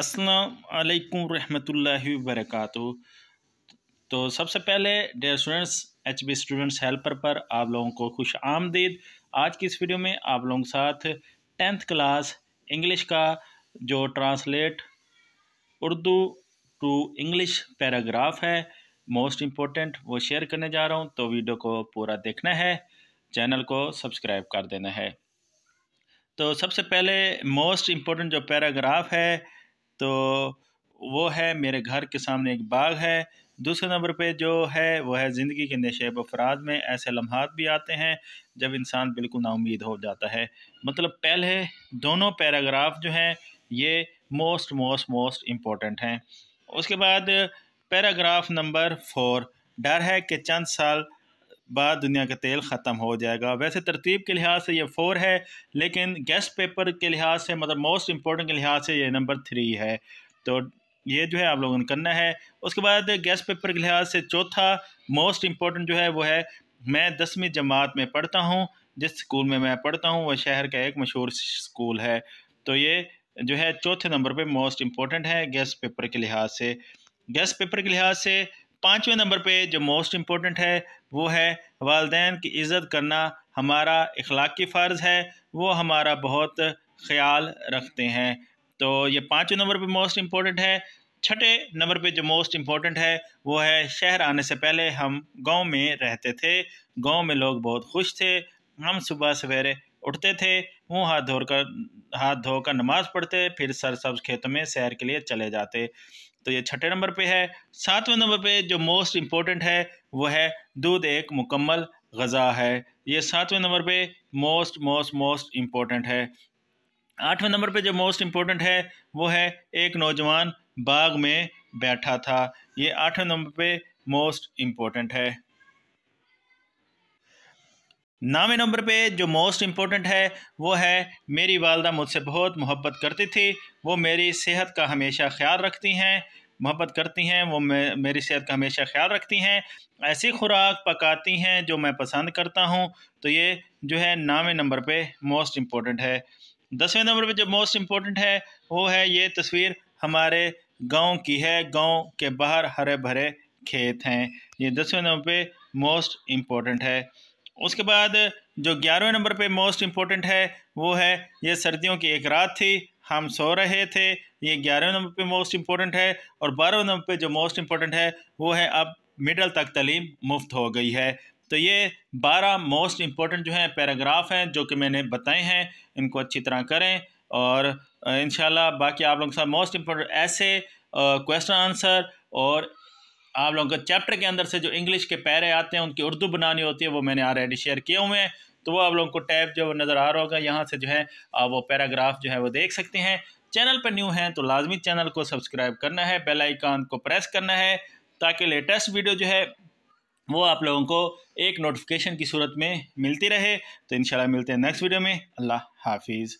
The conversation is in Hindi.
असलकम रहमतुल्लाहि वरक तो सबसे पहले dear students H B students helper पर आप लोगों को खुश आमदीद आज की इस वीडियो में आप लोगों के साथ टेंथ क्लास इंग्लिश का जो translate Urdu to English paragraph है मोस्ट इम्पोर्टेंट वो शेयर करने जा रहा हूँ तो वीडियो को पूरा देखना है चैनल को सब्सक्राइब कर देना है तो सबसे पहले मोस्ट इम्पोर्टेंट जो पैराग्राफ है तो वो है मेरे घर के सामने एक बाग है दूसरे नंबर पे जो है वो है ज़िंदगी के नशेब अफराद में ऐसे लम्हात भी आते हैं जब इंसान बिल्कुल नाउमीद हो जाता है मतलब पहले दोनों पैराग्राफ जो हैं ये मोस्ट मोस्ट मोस्ट इम्पॉर्टेंट हैं उसके बाद पैराग्राफ नंबर फोर डर है कि चंद साल बाद दुनिया का तेल ख़त्म हो जाएगा वैसे तरतीब के लिहाज से ये फोर है लेकिन गेस्ट पेपर के लिहाज से मतलब मोस्ट इम्पोर्टेंट के लिहाज से ये नंबर थ्री है तो ये जो है आप लोगों ने करना है उसके बाद गेस्ट पेपर के लिहाज से चौथा मोस्ट इम्पोर्टेंट जो है वो है मैं दसवीं जमात में पढ़ता हूँ जिस स्कूल में मैं पढ़ता हूँ वह शहर का एक मशहूर स्कूल है तो ये जो है चौथे नंबर पर मोस्ट इम्पोर्टेंट है गेस्ट पेपर के लिहाज से गेस्ट पेपर के लिहाज से पाँचवें नंबर पे जो मोस्ट इम्पोर्टेंट है वो है वालदेन की इज़्ज़त करना हमारा इखलाक़ी फ़र्ज़ है वो हमारा बहुत ख्याल रखते हैं तो ये पाँचों नंबर पे मोस्ट इम्पोर्टेंट है छठे नंबर पे जो मोस्ट इम्पोर्टेंट है वो है शहर आने से पहले हम गांव में रहते थे गांव में लोग बहुत खुश थे हम सुबह सवेरे उठते थे मुँह हाथ धोकर हाथ धोकर नमाज़ पढ़ते फिर सरसब्ज खेतों में सैर के लिए चले जाते तो ये छठे नंबर पे है सातवें नंबर पे जो मोस्ट इम्पोर्टेंट है वह है दूध एक मुकम्मल गज़ा है ये सातवें नंबर पे मोस्ट मोस्ट मोस्ट इम्पोर्टेंट है आठवें नंबर पे जो मोस्ट इम्पोर्टेंट है वो है एक नौजवान बाग में बैठा था ये आठवें नंबर पे मोस्ट इम्पोर्टेंट है नामी नंबर पे जो मोस्ट इम्पोर्टेंट है वो है मेरी वालदा मुझसे बहुत मोहब्बत करती थी वो मेरी सेहत का हमेशा ख्याल रखती हैं मोहब्बत करती हैं वो मे, मेरी सेहत का हमेशा ख्याल रखती हैं ऐसी खुराक पकाती हैं जो मैं पसंद करता हूँ तो ये जो है नामे नंबर पे मोस्ट इम्पोर्टेंट है दसवें नंबर पे जो मोस्ट इम्पोर्टेंट है वो है ये तस्वीर हमारे गांव की है गांव के बाहर हरे भरे खेत हैं ये दसवें नंबर पे मोस्ट इम्पोर्टेंट है उसके बाद जो ग्यारहवें नंबर पे मोस्ट इम्पोर्टेंट है वो है ये सर्दियों की एक रात थी हम सो रहे थे ये ग्यारहवें नंबर पे मोस्ट इम्पोर्टेंट है और बारहवें नंबर पे जो मोस्ट इम्पोर्टेंट है वो है अब मिडल तक तलीम मुफ्त हो गई है तो ये बारह मोस्ट इम्पोर्टेंट जो हैं पैराग्राफ हैं जो कि मैंने बताए हैं इनको अच्छी तरह करें और इन बाकी आप लोगों के साथ मोस्ट इम्पोर्टेंट ऐसे क्वेश्चन आंसर और आप लोगों को चैप्टर के अंदर से जो इंग्लिश के पैरे आते हैं उनकी उर्दू बनानी होती है वो मैंने ऑलरेडी शेयर किए हुए हैं तो वो आप लोगों को टैब जो नज़र आ रहा होगा यहाँ से जो है वो पैराग्राफ जो है वो देख सकते हैं चैनल पर न्यू हैं तो लाजमी चैनल को सब्सक्राइब करना है बेल आइकान को प्रेस करना है ताकि लेटेस्ट वीडियो जो है वो आप लोगों को एक नोटिफिकेशन की सूरत में मिलती रहे तो इन मिलते हैं नेक्स्ट वीडियो में अल्लाह हाफिज़